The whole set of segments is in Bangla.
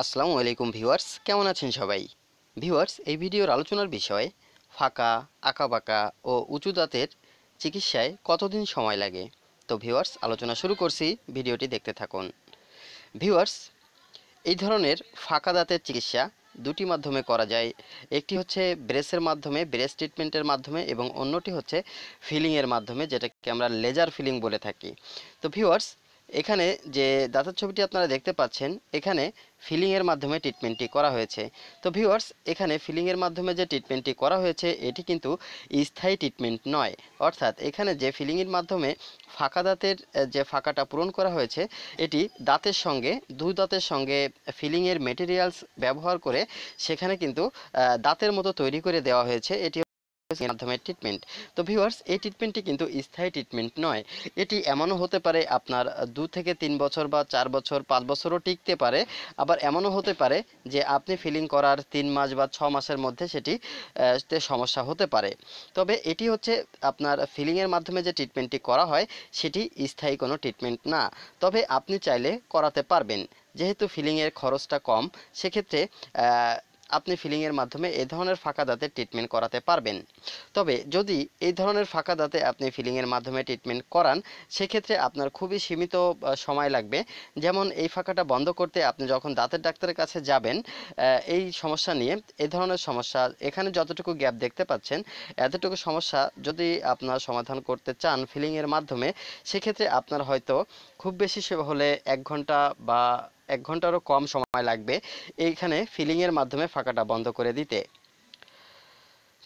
আসসালামু আলাইকুম ভিউয়ার্স কেমন আছেন সবাই ভিউয়ার্স এই ভিডিওর আলোচনার বিষয় ফাঁকা আঁকাবাঁকা ও উঁচু দাঁতের চিকিৎসায় কতদিন সময় লাগে তো ভিউয়ার্স আলোচনা শুরু করছি ভিডিওটি দেখতে থাকুন ভিউয়ার্স এই ধরনের ফাঁকা দাঁতের চিকিৎসা দুটি মাধ্যমে করা যায় একটি হচ্ছে ব্রেসের মাধ্যমে ব্রেস ট্রিটমেন্টের মাধ্যমে এবং অন্যটি হচ্ছে ফিলিংয়ের মাধ্যমে যেটাকে আমরা লেজার ফিলিং বলে থাকি তো ভিউয়ার্স এখানে যে দাঁতের ছবিটি আপনারা দেখতে পাচ্ছেন এখানে ফিলিংয়ের মাধ্যমে ট্রিটমেন্টটি করা হয়েছে তো ভিউয়ার্স এখানে ফিলিংয়ের মাধ্যমে যে ট্রিটমেন্টটি করা হয়েছে এটি কিন্তু স্থায়ী ট্রিটমেন্ট নয় অর্থাৎ এখানে যে ফিলিংয়ের মাধ্যমে ফাঁকা দাঁতের যে ফাঁকাটা পূরণ করা হয়েছে এটি দাঁতের সঙ্গে দুই দাঁতের সঙ্গে ফিলিংয়ের মেটেরিয়ালস ব্যবহার করে সেখানে কিন্তু দাঁতের মতো তৈরি করে দেওয়া হয়েছে এটি মাধ্যমে ট্রিটমেন্ট তো ভিউয়ার্স এই ট্রিটমেন্টটি কিন্তু স্থায়ী ট্রিটমেন্ট নয় এটি এমনও হতে পারে আপনার দু থেকে তিন বছর বা চার বছর পাঁচ বছরও টিকতে পারে আবার এমনও হতে পারে যে আপনি ফিলিং করার তিন মাস বা ছ মাসের মধ্যে সেটি সমস্যা হতে পারে তবে এটি হচ্ছে আপনার ফিলিংয়ের মাধ্যমে যে ট্রিটমেন্টটি করা হয় সেটি স্থায়ী কোনো ট্রিটমেন্ট না তবে আপনি চাইলে করাতে পারবেন যেহেতু ফিলিংয়ের খরচটা কম সেক্ষেত্রে আপনি ফিলিংয়ের মাধ্যমে এ ধরনের ফাঁকা দাঁতের ট্রিটমেন্ট করাতে পারবেন তবে যদি এই ধরনের ফাঁকা দাঁতে আপনি ফিলিংয়ের মাধ্যমে ট্রিটমেন্ট করান সেক্ষেত্রে আপনার খুবই সীমিত সময় লাগবে যেমন এই ফাঁকাটা বন্ধ করতে আপনি যখন দাঁতের ডাক্তারের কাছে যাবেন এই সমস্যা নিয়ে এ ধরনের সমস্যা এখানে যতটুকু গ্যাপ দেখতে পাচ্ছেন এতটুকু সমস্যা যদি আপনার সমাধান করতে চান ফিলিংয়ের মাধ্যমে সেক্ষেত্রে আপনার হয়তো খুব বেশি হলে এক ঘন্টা বা এক ঘন্টারও কম সময় লাগবে এইখানে ফিলিংয়ের মাধ্যমে ফাঁকাটা বন্ধ করে দিতে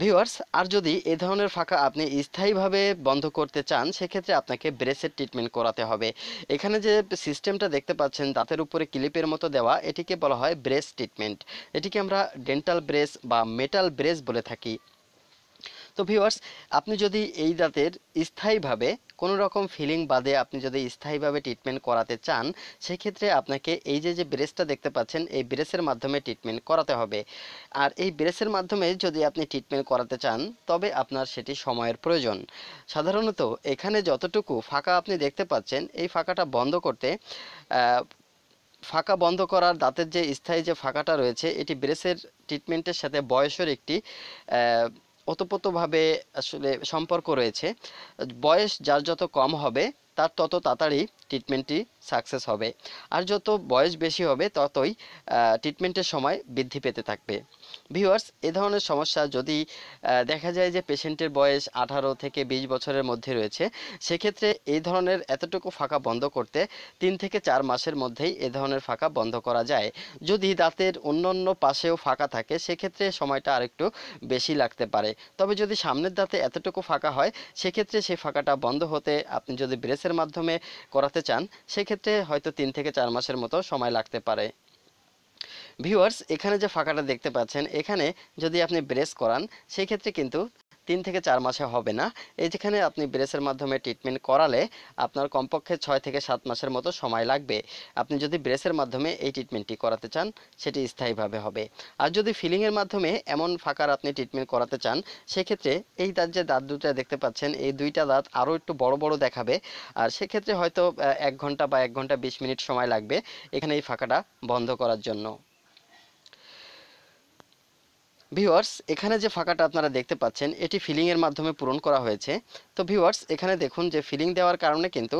ভিউয়ার্স আর যদি এ ধরনের ফাঁকা আপনি স্থায়ীভাবে বন্ধ করতে চান সেক্ষেত্রে আপনাকে ব্রেসের ট্রিটমেন্ট করাতে হবে এখানে যে সিস্টেমটা দেখতে পাচ্ছেন দাঁতের উপরে ক্লিপের মতো দেওয়া এটিকে বলা হয় ব্রেস ট্রিটমেন্ট এটিকে আমরা ডেন্টাল ব্রেস বা মেটাল ব্রেস বলে থাকি তো ভিউয়ার্স আপনি যদি এই দাঁতের স্থায়ীভাবে কোনো রকম ফিলিং বাদে আপনি যদি স্থায়ীভাবে ট্রিটমেন্ট করাতে চান সেক্ষেত্রে আপনাকে এই যে যে ব্রেসটা দেখতে পাচ্ছেন এই ব্রেসের মাধ্যমে ট্রিটমেন্ট করাতে হবে আর এই ব্রেসের মাধ্যমে যদি আপনি ট্রিটমেন্ট করাতে চান তবে আপনার সেটি সময়ের প্রয়োজন সাধারণত এখানে যতটুকু ফাঁকা আপনি দেখতে পাচ্ছেন এই ফাঁকাটা বন্ধ করতে ফাঁকা বন্ধ করার দাঁতের যে স্থায়ী যে ফাঁকাটা রয়েছে এটি ব্রেসের ট্রিটমেন্টের সাথে বয়সের একটি ওতপ্রোতভাবে আসলে সম্পর্ক রয়েছে বয়স যার যত কম হবে তার তত তাড়াতাড়ি ট্রিটমেন্টটি সাকসেস হবে আর যত বয়স বেশি হবে ততই ট্রিটমেন্টের সময় বৃদ্ধি পেতে থাকবে ভিউয়ার্স এ ধরনের সমস্যা যদি দেখা যায় যে পেশেন্টের বয়স আঠারো থেকে ২০ বছরের মধ্যে রয়েছে সেক্ষেত্রে এই ধরনের এতটুকু ফাঁকা বন্ধ করতে তিন থেকে চার মাসের মধ্যেই এ ধরনের ফাঁকা বন্ধ করা যায় যদি দাঁতের অন্য অন্য পাশেও ফাঁকা থাকে সেক্ষেত্রে সময়টা আরেকটু বেশি লাগতে পারে তবে যদি সামনের দাঁতে এতটুকু ফাঁকা হয় সেক্ষেত্রে সেই ফাঁকাটা বন্ধ হতে আপনি যদি ব্রেসের ব্যাংকের মাধ্যমে করাতে চান সেক্ষেত্রে হয়তো তিন থেকে চার মাসের মতো সময় লাগতে পারে ভিউয়ার্স এখানে যে ফাঁকাটা দেখতে পাচ্ছেন এখানে যদি আপনি ব্রেস করান সেই ক্ষেত্রে কিন্তু তিন থেকে চার মাসে হবে না এই যেখানে আপনি ব্রেসের মাধ্যমে ট্রিটমেন্ট করালে আপনার কমপক্ষে ছয় থেকে সাত মাসের মতো সময় লাগবে আপনি যদি ব্রেসের মাধ্যমে এই ট্রিটমেন্টটি করাতে চান সেটি স্থায়ীভাবে হবে আর যদি ফিলিংয়ের মাধ্যমে এমন ফাঁকার আপনি ট্রিটমেন্ট করাতে চান সেক্ষেত্রে এই দাঁত যে দাঁত দুটা দেখতে পাচ্ছেন এই দুইটা দাঁত আরও একটু বড় বড় দেখাবে আর সেক্ষেত্রে হয়তো এক ঘন্টা বা এক ঘন্টা বিশ মিনিট সময় লাগবে এখানে এই ফাঁকাটা বন্ধ করার জন্য ভিওয়ার্স এখানে যে ফাঁকাটা আপনারা দেখতে পাচ্ছেন এটি ফিলিংয়ের মাধ্যমে পূরণ করা হয়েছে তো ভিওয়ার্স এখানে দেখুন যে ফিলিং দেওয়ার কারণে কিন্তু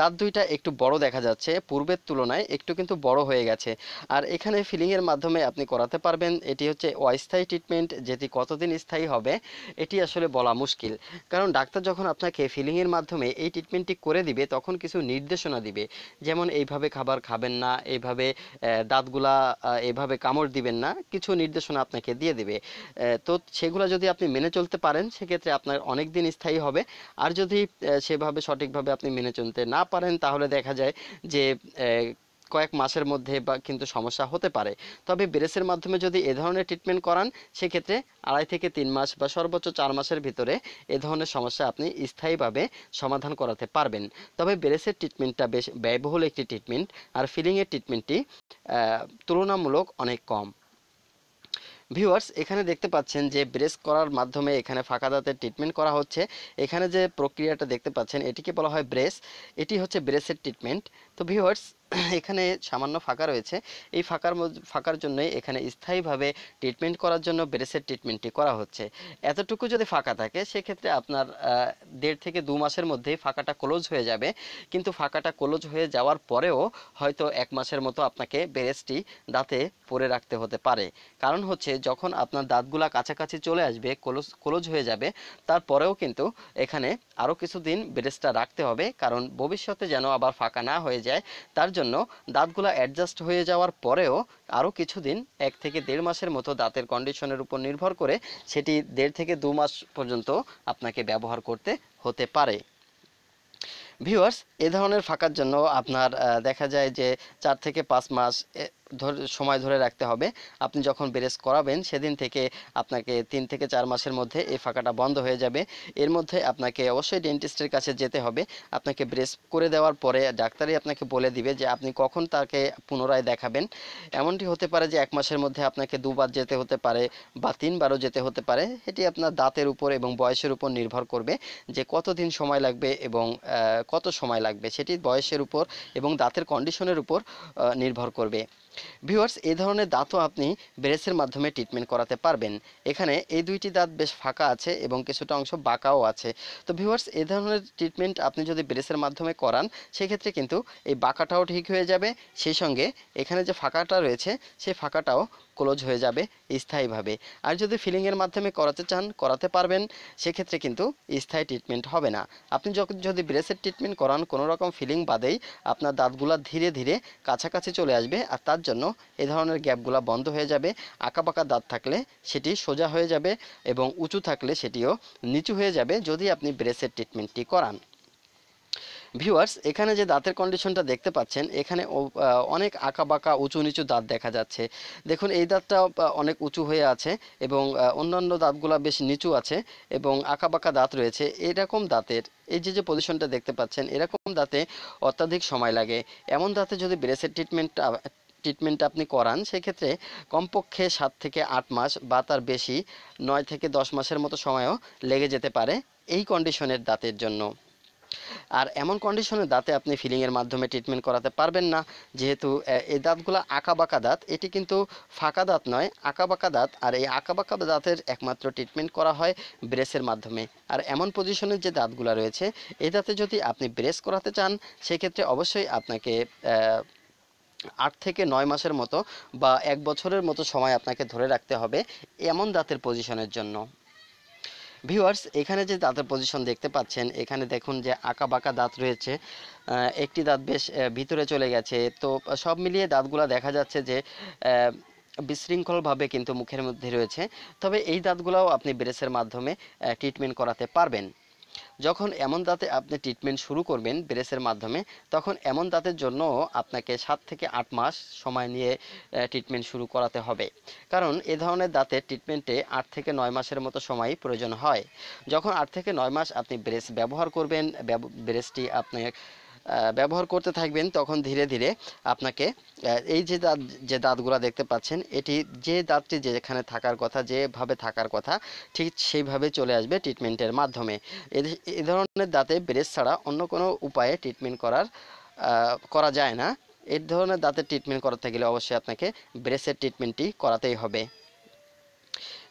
দাঁত দুইটা একটু বড় দেখা যাচ্ছে পূর্বের তুলনায় একটু কিন্তু বড় হয়ে গেছে আর এখানে ফিলিংয়ের মাধ্যমে আপনি করাতে পারবেন এটি হচ্ছে অস্থায়ী ট্রিটমেন্ট যেটি কতদিন স্থায়ী হবে এটি আসলে বলা মুশকিল কারণ ডাক্তার যখন আপনাকে ফিলিংয়ের মাধ্যমে এই ট্রিটমেন্টটি করে দিবে তখন কিছু নির্দেশনা দিবে যেমন এইভাবে খাবার খাবেন না এইভাবে দাঁতগুলা এইভাবে কামড় দিবেন না কিছু নির্দেশনা আপনাকে দিয়ে দেবে তো সেগুলো যদি আপনি মেনে চলতে পারেন সেক্ষেত্রে আপনার অনেক দিন স্থায়ী হবে আর যদি সেভাবে সঠিকভাবে আপনি মেনে চলতে না পারেন তাহলে দেখা যায় যে কয়েক মাসের মধ্যে বা কিন্তু সমস্যা হতে পারে তবে ব্রেসের মাধ্যমে যদি এ ধরনের ট্রিটমেন্ট করান সেক্ষেত্রে আড়াই থেকে তিন মাস বা সর্বোচ্চ চার মাসের ভিতরে এ ধরনের সমস্যা আপনি স্থায়ীভাবে সমাধান করাতে পারবেন তবে ব্রেসের ট্রিটমেন্টটা বেশ ব্যয়বহুল একটি ট্রিটমেন্ট আর ফিলিংয়ের ট্রিটমেন্টটি তুলনামূলক অনেক কম ভিউয়ার্স এখানে দেখতে পাচ্ছেন যে ব্রেস করার মাধ্যমে এখানে ফাঁকা দাঁতের ট্রিটমেন্ট করা হচ্ছে এখানে যে প্রক্রিয়াটা দেখতে পাচ্ছেন এটিকে বলা হয় ব্রেস এটি হচ্ছে ব্রেসের ট্রিটমেন্ট তো ভিউয়ার্স এখানে সামান্য ফাঁকা রয়েছে এই ফাঁকার ফাঁকার জন্যই এখানে স্থায়ীভাবে ট্রিটমেন্ট করার জন্য ব্রেসের ট্রিটমেন্টটি করা হচ্ছে এতটুকু যদি ফাঁকা থাকে সেক্ষেত্রে আপনার দেড় থেকে দু মাসের মধ্যেই ফাঁকাটা ক্লোজ হয়ে যাবে কিন্তু ফাঁকাটা ক্লোজ হয়ে যাওয়ার পরেও হয়তো এক মাসের মতো আপনাকে ব্রেসটি দাঁতে পরে রাখতে হতে পারে কারণ হচ্ছে যখন আপনার দাঁতগুলা কাছাকাছি চলে আসবে ক্লোজ ক্লোজ হয়ে যাবে তারপরেও কিন্তু এখানে আরও কিছুদিন ব্রেসটা রাখতে হবে কারণ ভবিষ্যতে যেন আবার ফাঁকা না হয়ে যায় তার জন্য জন্য দাঁতগুলো অ্যাডজাস্ট হয়ে যাওয়ার পরেও আরও কিছুদিন এক থেকে দেড় মাসের মতো দাঁতের কন্ডিশনের উপর নির্ভর করে সেটি দেড় থেকে দু মাস পর্যন্ত আপনাকে ব্যবহার করতে হতে পারে ভিউয়ার্স এ ধরনের ফাঁকার জন্য আপনার দেখা যায় যে চার থেকে পাঁচ মাস সময় ধরে রাখতে হবে আপনি যখন বেরেস করাবেন সেদিন থেকে আপনাকে তিন থেকে চার মাসের মধ্যে এই ফাঁকাটা বন্ধ হয়ে যাবে এর মধ্যে আপনাকে অবশ্যই ডেন্টিস্টের কাছে যেতে হবে আপনাকে ব্রেস করে দেওয়ার পরে ডাক্তারই আপনাকে বলে দিবে যে আপনি কখন তাকে পুনরায় দেখাবেন এমনটি হতে পারে যে এক মাসের মধ্যে আপনাকে দুবার যেতে হতে পারে বা তিনবারও যেতে হতে পারে এটি আপনার দাঁতের উপর এবং বয়সের উপর নির্ভর করবে যে কতদিন সময় লাগবে এবং কত সময় লাগবে সেটি বয়সের উপর এবং দাঁতের কন্ডিশনের উপর নির্ভর করবে ভিউয়ার্স এই ধরনের দাঁতও আপনি ব্রেসের মাধ্যমে ট্রিটমেন্ট করাতে পারবেন এখানে এই দুইটি দাঁত বেশ ফাঁকা আছে এবং কিছুটা অংশ বাঁকাও আছে তো ভিউয়ার্স এই ধরনের ট্রিটমেন্ট আপনি যদি ব্রেসের মাধ্যমে করান সেক্ষেত্রে কিন্তু এই বাঁকাটাও ঠিক হয়ে যাবে সেই সঙ্গে এখানে যে ফাঁকাটা রয়েছে সেই ফাঁকাটাও ক্লোজ হয়ে যাবে স্থায়ীভাবে আর যদি ফিলিংয়ের মাধ্যমে করাতে চান করাতে পারবেন সেক্ষেত্রে কিন্তু স্থায়ী ট্রিটমেন্ট হবে না আপনি যখন যদি ব্রেসের ট্রিটমেন্ট করান কোনো রকম ফিলিং বাদেই আপনার দাঁতগুলা ধীরে ধীরে কাছাকাছি চলে আসবে আর তার জন্য এ ধরনের গ্যাপগুলো বন্ধ হয়ে যাবে আঁকাবাঁকা দাঁত থাকলে সেটি সোজা হয়ে যাবে এবং উঁচু থাকলে সেটিও নিচু হয়ে যাবে যদি আপনি ব্রেসের ট্রিটমেন্টটি করান ভিউয়ার্স এখানে যে দাঁতের কন্ডিশনটা দেখতে পাচ্ছেন এখানে অনেক আঁকা বাঁকা উঁচু নিচু দাঁত দেখা যাচ্ছে দেখুন এই দাঁতটা অনেক উঁচু হয়ে আছে এবং অন্যান্য দাঁতগুলা বেশ নিচু আছে এবং আঁকা বাঁকা দাঁত রয়েছে এরকম দাঁতের এই যে যে পজিশনটা দেখতে পাচ্ছেন এরকম দাঁতে অত্যাধিক সময় লাগে এমন দাঁতে যদি ব্রেসের ট্রিটমেন্ট ট্রিটমেন্ট আপনি করান সেক্ষেত্রে কমপক্ষে সাত থেকে আট মাস বা তার বেশি নয় থেকে দশ মাসের মতো সময়ও লেগে যেতে পারে এই কন্ডিশনের দাঁতের জন্য আর এমন কন্ডিশনে দাঁতে আপনি ফিলিংয়ের মাধ্যমে ট্রিটমেন্ট করাতে পারবেন না যেহেতু এই দাঁতগুলো আঁকাবাঁকা দাঁত এটি কিন্তু ফাঁকা দাঁত নয় আঁকাবাঁকা দাঁত আর এই আঁকাবাঁকা দাঁতের একমাত্র ট্রিটমেন্ট করা হয় ব্রেসের মাধ্যমে আর এমন পজিশনের যে দাঁতগুলো রয়েছে এই দাঁতে যদি আপনি ব্রেস করাতে চান সেক্ষেত্রে অবশ্যই আপনাকে আট থেকে নয় মাসের মতো বা এক বছরের মতো সময় আপনাকে ধরে রাখতে হবে এমন দাঁতের পজিশনের জন্য ভিউয়ার্স এখানে যে দাঁতের পজিশন দেখতে পাচ্ছেন এখানে দেখুন যে আঁকা বাঁকা দাঁত রয়েছে একটি দাঁত বেশ ভিতরে চলে গেছে তো সব মিলিয়ে দাঁতগুলা দেখা যাচ্ছে যে বিশৃঙ্খলভাবে কিন্তু মুখের মধ্যে রয়েছে তবে এই দাঁতগুলাও আপনি ব্রেসের মাধ্যমে ট্রিটমেন্ট করাতে পারবেন যখন এমন দাঁতে আপনি ট্রিটমেন্ট শুরু করবেন ব্রেসের মাধ্যমে তখন এমন দাঁতের জন্য আপনাকে সাত থেকে আট মাস সময় নিয়ে ট্রিটমেন্ট শুরু করাতে হবে কারণ এ ধরনের দাঁতের ট্রিটমেন্টে আট থেকে নয় মাসের মতো সময় প্রয়োজন হয় যখন আট থেকে নয় মাস আপনি ব্রেস ব্যবহার করবেন ব্রেসটি আপনার ব্যবহার করতে থাকবেন তখন ধীরে ধীরে আপনাকে এই যে দাঁত যে দাঁতগুলো দেখতে পাচ্ছেন এটি যে দাঁতটি যেখানে থাকার কথা যেভাবে থাকার কথা ঠিক সেইভাবে চলে আসবে ট্রিটমেন্টের মাধ্যমে এ ধরনের দাঁতে ব্রেস ছাড়া অন্য কোনো উপায়ে ট্রিটমেন্ট করার করা যায় না এই ধরনের দাঁতের ট্রিটমেন্ট করাতে গেলে অবশ্যই আপনাকে ব্রেসের ট্রিটমেন্টটি করাতেই হবে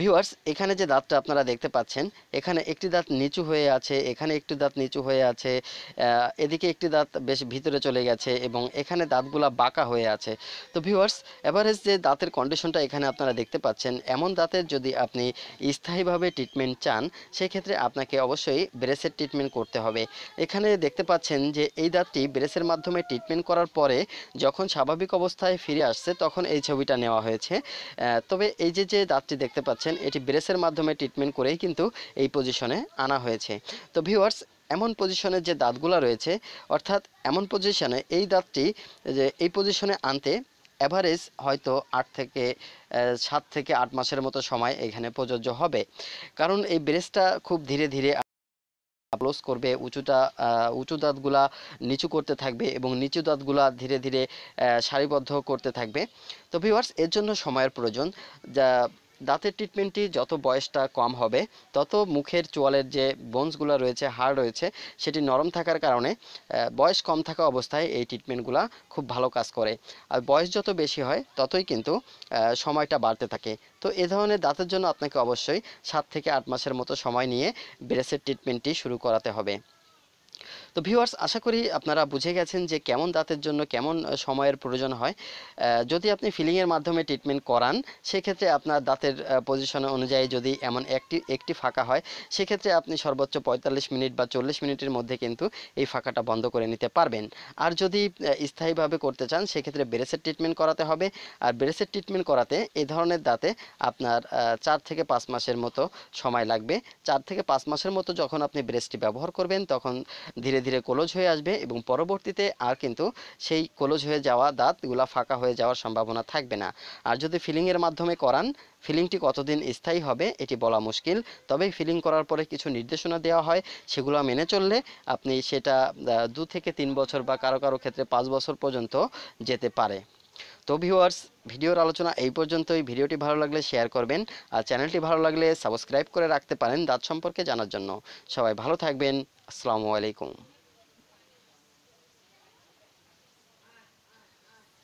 ভিউয়ার্স এখানে যে দাঁতটা আপনারা দেখতে পাচ্ছেন এখানে একটি দাঁত নিচু হয়ে আছে এখানে একটি দাঁত নিচু হয়ে আছে এদিকে একটি দাঁত বেশ ভিতরে চলে গেছে এবং এখানে দাঁতগুলা বাঁকা হয়ে আছে তো ভিউয়ার্স এভারেজ যে দাঁতের কন্ডিশনটা এখানে আপনারা দেখতে পাচ্ছেন এমন দাঁতের যদি আপনি স্থায়ীভাবে ট্রিটমেন্ট চান সেক্ষেত্রে আপনাকে অবশ্যই ব্রেসের ট্রিটমেন্ট করতে হবে এখানে দেখতে পাচ্ছেন যে এই দাঁতটি ব্রেসের মাধ্যমে ট্রিটমেন্ট করার পরে যখন স্বাভাবিক অবস্থায় ফিরে আসছে তখন এই ছবিটা নেওয়া হয়েছে তবে এই যে যে দাঁতটি দেখতে পাচ্ছেন পাচ্ছেন এটি ব্রেসের মাধ্যমে ট্রিটমেন্ট করেই কিন্তু এই পজিশনে আনা হয়েছে তো ভিউয়ার্স এমন পজিশনে যে দাঁতগুলো রয়েছে অর্থাৎ এমন পজিশনে এই দাঁতটি যে এই পজিশনে আনতে অ্যাভারেজ হয়তো আট থেকে সাত থেকে আট মাসের মতো সময় এখানে প্রযোজ্য হবে কারণ এই ব্রেসটা খুব ধীরে ধীরে ক্লোজ করবে উঁচুটা উঁচু দাঁতগুলা নিচু করতে থাকবে এবং নিচু দাঁতগুলা ধীরে ধীরে সারিবদ্ধ করতে থাকবে তো ভিওয়ার্স এর জন্য সময়ের প্রয়োজন যা দাঁতের ট্রিটমেন্টটি যত বয়সটা কম হবে তত মুখের চোয়ালের যে বোনসগুলো রয়েছে হাড় রয়েছে সেটি নরম থাকার কারণে বয়স কম থাকা অবস্থায় এই ট্রিটমেন্টগুলো খুব ভালো কাজ করে আর বয়স যত বেশি হয় ততই কিন্তু সময়টা বাড়তে থাকে তো এ ধরনের দাঁতের জন্য আপনাকে অবশ্যই সাত থেকে আট মাসের মতো সময় নিয়ে ব্রেসের ট্রিটমেন্টটি শুরু করাতে হবে তো ভিউয়ার্স আশা করি আপনারা বুঝে গেছেন যে কেমন দাঁতের জন্য কেমন সময়ের প্রয়োজন হয় যদি আপনি ফিলিংয়ের মাধ্যমে ট্রিটমেন্ট করান সেক্ষেত্রে আপনার দাঁতের পজিশন অনুযায়ী যদি এমন একটি একটি ফাঁকা হয় সেক্ষেত্রে আপনি সর্বোচ্চ পঁয়তাল্লিশ মিনিট বা চল্লিশ মিনিটের মধ্যে কিন্তু এই ফাঁকাটা বন্ধ করে নিতে পারবেন আর যদি স্থায়ীভাবে করতে চান সেক্ষেত্রে ব্রেসের ট্রিটমেন্ট করাতে হবে আর ব্রেসের ট্রিটমেন্ট করাতে এ ধরনের দাঁতে আপনার চার থেকে পাঁচ মাসের মতো সময় লাগবে চার থেকে পাঁচ মাসের মতো যখন আপনি ব্রেসটি ব্যবহার করবেন তখন ধীরে ধীরে কলজ হয়ে আসবে এবং পরবর্তীতে আর কিন্তু সেই কলজ হয়ে যাওয়া দাঁতগুলা ফাঁকা হয়ে যাওয়ার সম্ভাবনা থাকবে না আর যদি ফিলিংয়ের মাধ্যমে করান ফিলিংটি কতদিন স্থায়ী হবে এটি বলা মুশকিল তবে ফিলিং করার পরে কিছু নির্দেশনা দেওয়া হয় সেগুলো মেনে চললে আপনি সেটা দু থেকে তিন বছর বা কারো কারো ক্ষেত্রে পাঁচ বছর পর্যন্ত যেতে পারে তো ভিউয়ার্স ভিডিওর আলোচনা এই পর্যন্তই ভিডিওটি ভালো লাগলে শেয়ার করবেন আর চ্যানেলটি ভালো লাগলে সাবস্ক্রাইব করে রাখতে পারেন দাঁত সম্পর্কে জানার জন্য সবাই ভালো থাকবেন আসসালামু আলাইকুম